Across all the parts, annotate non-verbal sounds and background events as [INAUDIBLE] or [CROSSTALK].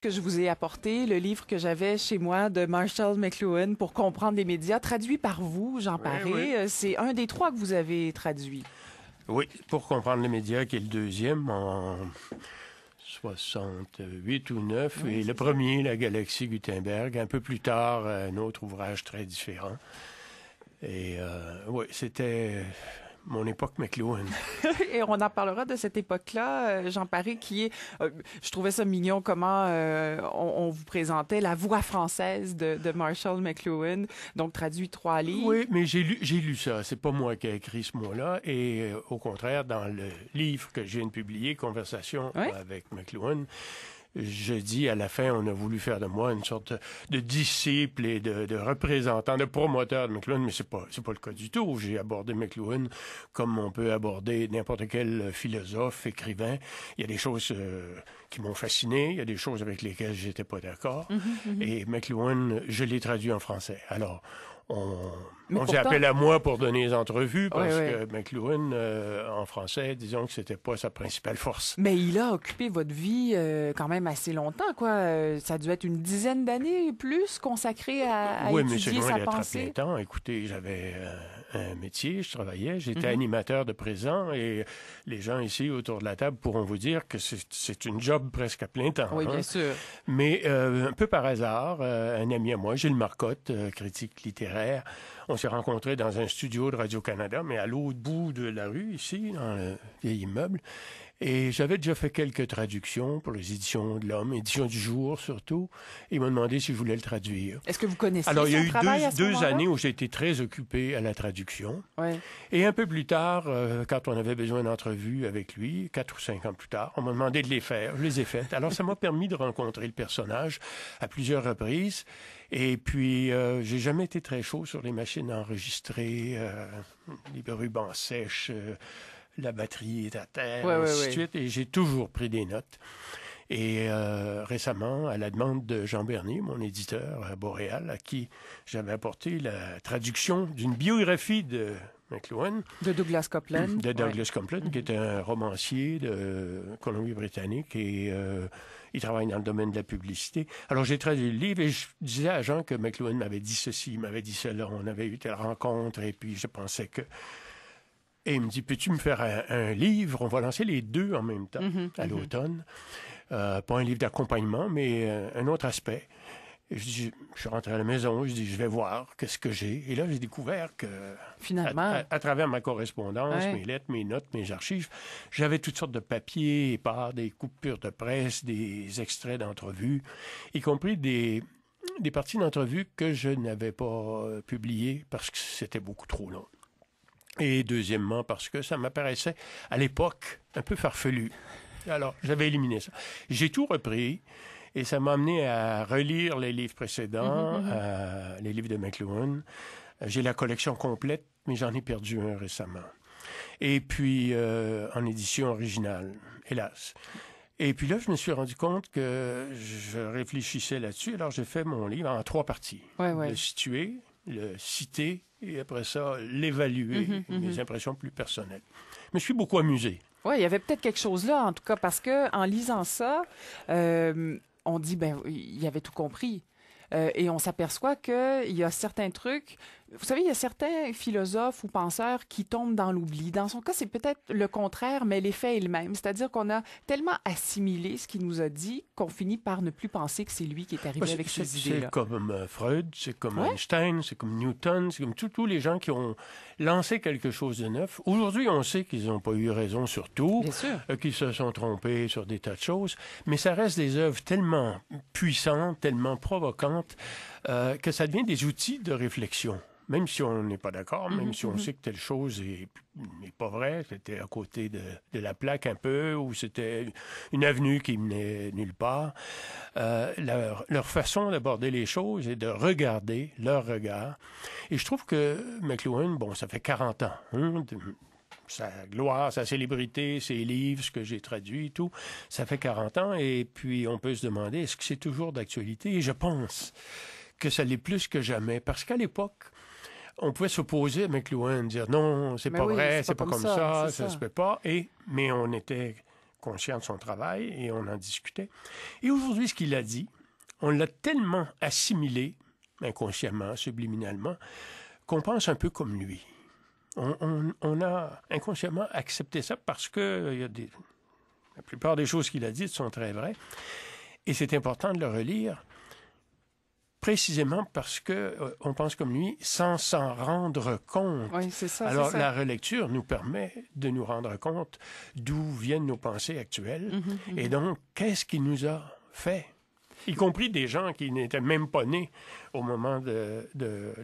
que je vous ai apporté, le livre que j'avais chez moi de Marshall McLuhan pour comprendre les médias, traduit par vous, Jean Paré. Euh, c'est un des trois que vous avez traduit. Oui, pour comprendre les médias, qui est le deuxième en 68 ou 9, et le premier, La galaxie Gutenberg, un peu plus tard, un autre ouvrage très différent. Et euh, oui, c'était mon époque McLuhan. [LAUGHS] et on en parlera de cette époque-là, euh, Jean paris qui est, euh, je trouvais ça mignon comment euh, on, vous présentait la voix française de, Marshall McLuhan, donc traduit trois livres. Oui, mais j'ai lu, j'ai lu ça. C'est pas moi qui ai écrit ce mot-là. Et au contraire, dans le livre que je viens de publier, Conversation avec McLuhan, je dis, à la fin, on a voulu faire de moi une sorte de, disciple et de, représentant, de promoteur de McLuhan, mais c'est pas, c'est pas le cas du tout. J'ai abordé McLuhan comme on peut aborder n'importe quel philosophe, écrivain. Il y a des choses euh, qui m'ont fasciné, il y a des choses avec lesquelles j'étais pas d'accord. Mhm, mhm. Et McLuhan, je l'ai traduit en français. Alors, on, on s'appelle appelé à moi pour donner les entrevues parce que McLuhan, euh, en français, disons que c'était pas sa principale force. Mais il a occupé votre vie euh, quand même assez longtemps, quoi. Euh, ça a dû être une dizaine d'années plus consacrées à, à oui, loin d'être à plein Temps. Écoutez, j'avais un métier, je travaillais, j'étais mhm. animateur de présent et les gens ici autour de la table pourront vous dire que c'est une job presque à plein temps. Oui, hein. bien sûr. Mais un peu par hasard, un ami à moi, Gilles Marcotte, critique littéraire, on s'est rencontrés dans un studio de Radio-Canada, mais à l'autre bout de la rue, ici, dans le vieil immeuble. Et j'avais déjà fait quelques traductions pour les éditions de l'Homme, éditions du jour surtout. Et ils m'ont demandé si je voulais le traduire. Est-ce que vous connaissez Alors, il y a eu deux, années où j'ai été très occupé à la traduction. Et un peu plus tard, euh, quand on avait besoin d'entrevues avec lui, quatre ou cinq ans plus tard, on m'a demandé de les faire. Je les ai faites. Alors, ça m'a [LAUGHS] permis de rencontrer le personnage à plusieurs reprises. Et puis, euh, j'ai jamais été très chaud sur les machines enregistrées, euh, les rubans sèches. Euh, la batterie est à terre, et j'ai toujours pris des notes. Et euh, récemment, à la demande de Jean Bernier, mon éditeur à Boréal, à qui j'avais apporté la traduction d'une biographie de McLuhan. De Douglas Copeland. De Douglas Copeland, qui est un romancier de Colombie-Britannique et euh, il travaille dans le domaine de la publicité. Alors j'ai traduit le livre et je disais à Jean que McLuhan m'avait dit ceci, m'avait dit cela, on avait eu telle rencontre et puis je pensais que et il me dit, peux-tu me faire un, livre? On va lancer les deux en même temps, mhm, à mhm. l'automne. Euh, pas un livre d'accompagnement, mais euh, un autre aspect. Je, suis rentré à la maison, je dis, je vais voir qu'est-ce que j'ai. Et là, j'ai découvert que. Finalement. À, travers ma correspondance, mes lettres, mes notes, mes archives, j'avais toutes sortes de papiers, des coupures de presse, des extraits d'entrevues, y compris des, des parties d'entrevues que je n'avais pas euh, publiées parce que c'était beaucoup trop long et deuxièmement parce que ça m'apparaissait à l'époque un peu farfelu. Alors, j'avais éliminé ça. J'ai tout repris. Et ça m'a amené à relire les livres précédents, mmh, mmh, mmh. Euh, les livres de McLuhan. J'ai la collection complète, mais j'en ai perdu un récemment. Et puis, euh, en édition originale, hélas. Et puis là, je me suis rendu compte que je réfléchissais là-dessus. Alors, j'ai fait mon livre en trois parties. Ouais, ouais. Le situer, le citer et après ça l'évaluer, mhm, mes mhm. impressions plus personnelles. Mais je suis beaucoup amusé. Oui, il y avait peut-être quelque chose là, en tout cas, parce que en lisant ça, euh, on dit ben il avait tout compris. Euh, et on s'aperçoit qu'il y a certains trucs vous savez, il y a certains philosophes ou penseurs qui tombent dans l'oubli. Dans son cas, c'est peut-être le contraire, mais l'effet est le même. C'est-à-dire qu'on a tellement assimilé ce qu'il nous a dit qu'on finit par ne plus penser que c'est lui qui est arrivé avec cette idée là C'est comme euh, Freud, c'est comme Einstein, c'est comme Newton, c'est comme tous les gens qui ont lancé quelque chose de neuf. Aujourd'hui, on sait qu'ils n'ont pas eu raison sur tout, euh, qu'ils se sont trompés sur des tas de choses, mais ça reste des œuvres tellement puissantes, tellement provocantes, euh, que ça devient des outils de réflexion même si on n'est pas d'accord, même mmh, si on mmh. sait que telle chose n'est pas vraie, c'était à côté de, la plaque un peu, ou c'était une avenue qui menait nulle part, euh, leur, façon d'aborder les choses et de regarder leur regard. Et je trouve que McLuhan, bon, ça fait 40 ans, hein, sa gloire, sa célébrité, ses livres, ce que j'ai traduit, tout. Ça fait 40 ans et puis on peut se demander est-ce que c'est toujours d'actualité Et je pense que ça l'est plus que jamais parce qu'à l'époque, on pouvait s'opposer à McLuhan, dire non, c'est pas vrai, c'est pas, comme ça, ça, se fait pas. Et, mais on était conscient de son travail et on en discutait. Et aujourd'hui, ce qu'il a dit, on l'a tellement assimilé, inconsciemment, subliminalement, qu'on pense un peu comme lui. On, a inconsciemment accepté ça parce que euh, la plupart des choses qu'il a dites sont très vraies. Et c'est important de le relire précisément parce qu'on euh, pense comme lui sans s'en rendre compte. Alors la relecture nous permet de nous rendre compte d'où viennent nos pensées actuelles mhm, mhm. et donc qu'est-ce qui nous a fait y compris des gens qui n'étaient même pas nés au moment de,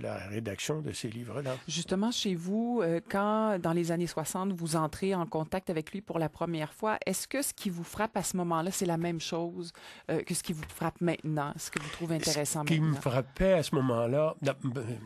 la rédaction de ces livres-là. Justement, chez vous, euh, quand dans les années 60, vous entrez en contact avec lui pour la première fois, est-ce que ce qui vous frappe à ce moment-là, c'est la même chose euh, que ce qui vous frappe maintenant, ce que vous trouvez intéressant maintenant? Ce qui me frappait à ce moment-là,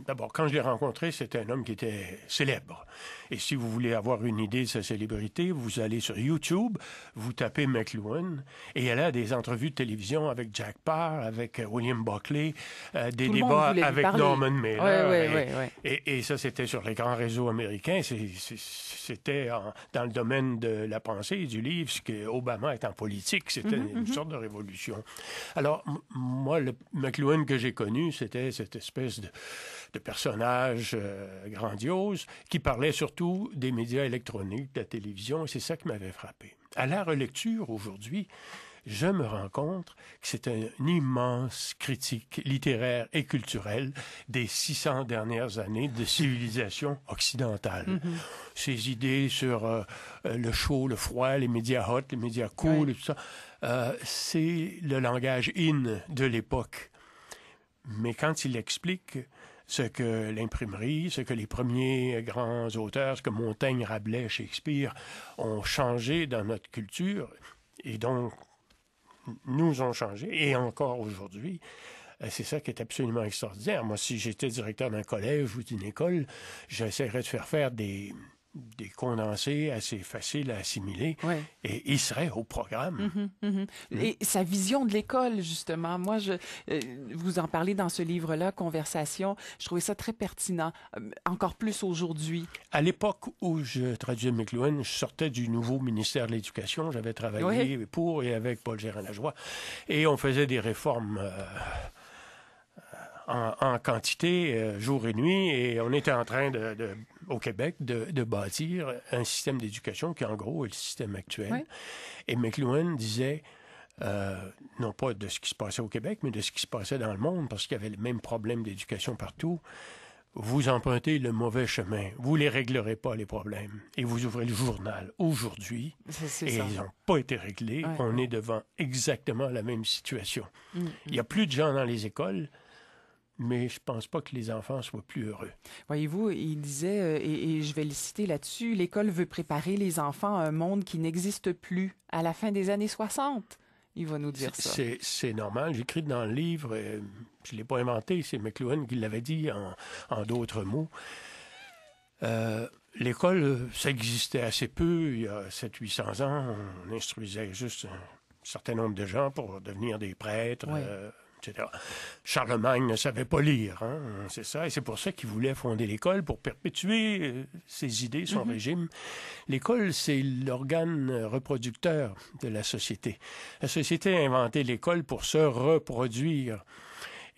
d'abord, quand je l'ai rencontré, c'était un homme qui était célèbre. Et si vous voulez avoir une idée de sa célébrité, vous allez sur YouTube, vous tapez McLuhan, et elle a des entrevues de télévision avec Jack part, avec euh, William Buckley, euh, des débats avec Norman Mailer. et, ça, c'était sur les grands réseaux américains. C'était dans le domaine de la pensée et du livre, ce que Obama est en politique. C'était mhm, une mhm. sorte de révolution. Alors, moi, le McLuhan que j'ai connu, c'était cette espèce de, personnage euh, grandiose qui parlait surtout des médias électroniques, de la télévision, et c'est ça qui m'avait frappé. À la relecture aujourd'hui, je me rends compte que c'est une immense critique littéraire et culturelle des 600 dernières années de civilisation occidentale. Ses mhm. Ces idées sur euh, euh, le chaud, le froid, les médias hot, les médias cool, tout ça, euh, c'est le langage in de l'époque. Mais quand il explique ce que l'imprimerie, ce que les premiers grands auteurs, ce que Montaigne, Rabelais, Shakespeare ont changé dans notre culture, et donc nous ont changé, et encore aujourd'hui. Euh, c'est ça qui est absolument extraordinaire. Moi, si j'étais directeur d'un collège ou d'une école, j'essaierais de faire faire des, des condensés assez faciles à assimiler. Et il serait au programme. Mhm, mhm. Mm. Et sa vision de l'école, justement. Moi, je euh, vous en parlez dans ce livre-là, Conversation. Je trouvais ça très pertinent, euh, encore plus aujourd'hui. À l'époque où je traduisais McLuhan, je sortais du nouveau ministère de l'Éducation. J'avais travaillé pour et avec Paul Gérard-Lajoie. Et on faisait des réformes... Euh, en, quantité euh, jour et nuit et on était en train de, au Québec de, bâtir un système d'éducation qui en gros est le système actuel. Et McLuhan disait euh, non pas de ce qui se passait au Québec, mais de ce qui se passait dans le monde, parce qu'il y avait le même problème d'éducation partout. Vous empruntez le mauvais chemin. Vous les réglerez pas, les problèmes. Et vous ouvrez le journal aujourd'hui. Et ils n'ont pas été réglés. On est devant exactement la même situation. Mm, Il y a mm. plus de gens dans les écoles mais je pense pas que les enfants soient plus heureux. Voyez-vous, il disait, euh, et, je vais le citer là-dessus, l'école veut préparer les enfants à un monde qui n'existe plus à la fin des années 60. Il va nous dire ça. C'est normal. J'écris dans le livre, euh, je ne l'ai pas inventé, c'est McLuhan qui l'avait dit en, en d'autres mots. Euh, l'école, ça existait assez peu. Il y a 700-800 ans, on instruisait juste un certain nombre de gens pour devenir des prêtres. Charlemagne ne savait pas lire, hein, c'est ça, et c'est pour ça qu'il voulait fonder l'école, pour perpétuer euh, ses idées, son mhm. régime. L'école, c'est l'organe reproducteur de la société. La société a inventé l'école pour se reproduire.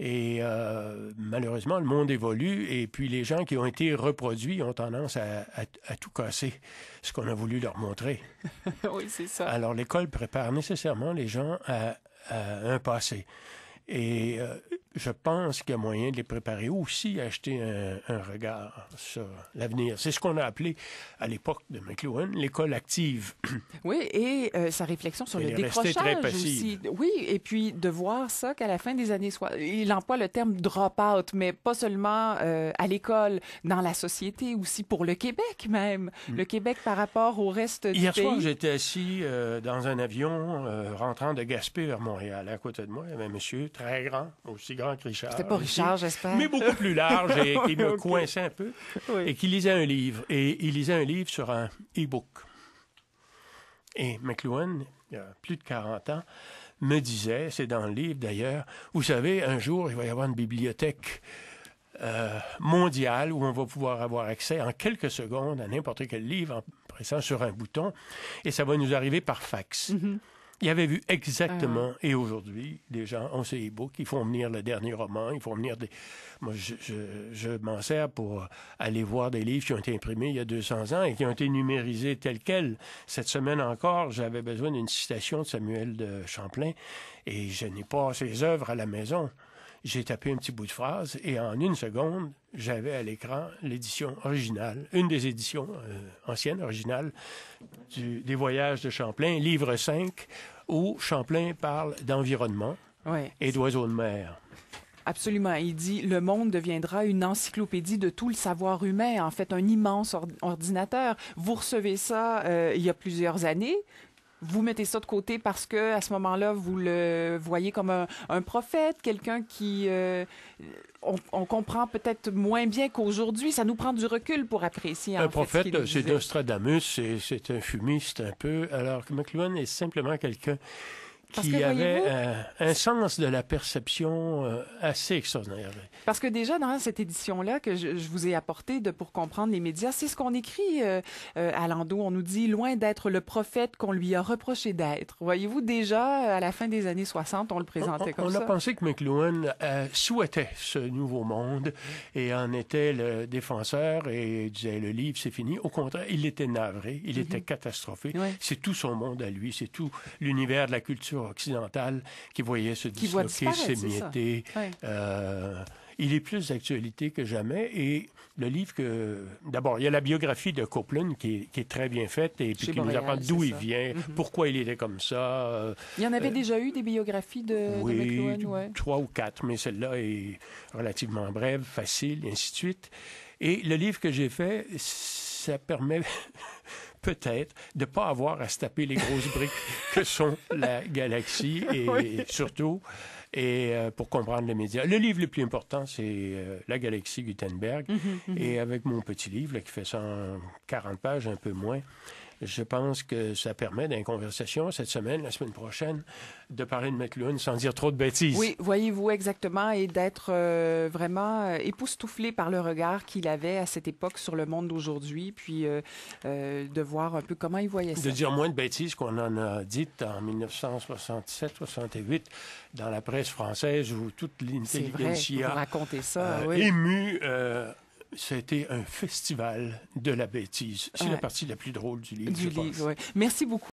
Et euh, malheureusement, le monde évolue et puis les gens qui ont été reproduits ont tendance à, tout casser, ce qu'on a voulu leur montrer. [LAUGHS] oui, c'est ça. Alors l'école prépare nécessairement les gens à un passé. Et euh, je pense qu'il y a moyen de les préparer aussi à acheter un, regard sur l'avenir. C'est ce qu'on a appelé à l'époque de McLuhan l'école active. [COUGHS] Oui, et euh, sa réflexion sur le décrochage aussi. Oui, et puis de voir ça qu'à la fin des années 60, il emploie le terme drop-out, mais pas seulement euh, à l'école, dans la société aussi, pour le Québec même. Mm. Le Québec par rapport au reste du pays. Hier soir, j'étais assis euh, dans un avion rentrant de Gaspé vers Montréal. À côté de moi, il y avait un monsieur très grand, aussi grand Richard. C'était pas Richard, j'espère. Mais beaucoup plus large et qui me [LAUGHS] coinçait un peu. Et qui lisait un livre. Et il lisait un livre sur un e-book. Et McLuhan, il y a plus de 40 ans, me disait, c'est dans le livre d'ailleurs, vous savez, un jour, il va y avoir une bibliothèque euh, mondiale où on va pouvoir avoir accès en quelques secondes à n'importe quel livre en pressant sur un bouton, et ça va nous arriver par fax. Mm-hmm. Il avait vu exactement. Ah. Et aujourd'hui, les gens ont ces e-books. Ils font venir le dernier roman. Ils font venir des. Moi, je, je, je m'en sers pour euh, aller voir des livres qui ont été imprimés il y a 200 ans et qui ont été numérisés tels quels. Cette semaine encore, j'avais besoin d'une citation de Samuel de Champlain et je n'ai pas ses œuvres à la maison j'ai tapé un petit bout de phrase et en une seconde, j'avais à l'écran l'édition originale, une des éditions euh, anciennes, originales, des voyages de Champlain, livre 5, où Champlain parle d'environnement et d'oiseaux de mer. Absolument. Il dit le monde deviendra une encyclopédie de tout le savoir humain, en fait un immense ordinateur. Vous recevez ça euh, il y a plusieurs années vous mettez ça de côté parce que à ce moment-là, vous le voyez comme un, prophète, quelqu'un qui euh, on, comprend peut-être moins bien qu'aujourd'hui. Ça nous prend du recul pour apprécier. Un prophète, c'est Nostradamus, c'est un fumiste un peu, alors que McLuhan est simplement quelqu'un qui avait euh, un sens de la perception euh, assez extraordinaire. Parce que déjà dans cette édition-là que je, vous ai apportée de pour comprendre les médias, c'est ce qu'on écrit euh, à Lando. On nous dit loin d'être le prophète qu'on lui a reproché d'être. Voyez-vous déjà à la fin des années 60, on le présentait comme ça. On a pensé que McLuhan souhaitait ce nouveau monde et en était le défenseur et disait le livre c'est fini. Au contraire, il était navré, il mhm. était catastrophé. C'est tout son monde à lui, c'est tout l'univers de la culture occidentale qui voyait se disloquer, s'émietter. Euh, il est plus d'actualité que jamais. Et le livre que. D'abord, il y a la biographie de Copeland qui est, très bien faite et puis qui nous apprend d'où il vient, mhm. pourquoi il était comme ça. Il y en avait euh, déjà eu des biographies de, oui, McLuhan, trois ou quatre, mais celle-là est relativement brève, facile, et ainsi de suite. Et le livre que j'ai fait, ça permet. [LAUGHS] peut-être de ne pas avoir à se taper les grosses briques [LAUGHS] que sont la galaxie et, surtout et euh, pour comprendre les médias. Le livre le plus important, c'est euh, La galaxie Gutenberg. Mhm, mhm. Et avec mon petit livre qui fait 140 pages, un peu moins, je pense que ça permet, dans conversation cette semaine, la semaine prochaine, de parler de McLuhan sans dire trop de bêtises. Oui, voyez-vous exactement, et d'être euh, vraiment euh, époustouflé par le regard qu'il avait à cette époque sur le monde d'aujourd'hui, puis euh, de voir un peu comment il voyait ça. De dire moins de bêtises qu'on en a dites en 1967-68 dans la presse française où toute l'intelligentsia raconter ça, oui ça a été un festival de la bêtise. C'est la partie la plus drôle du livre. Du livre, Merci beaucoup.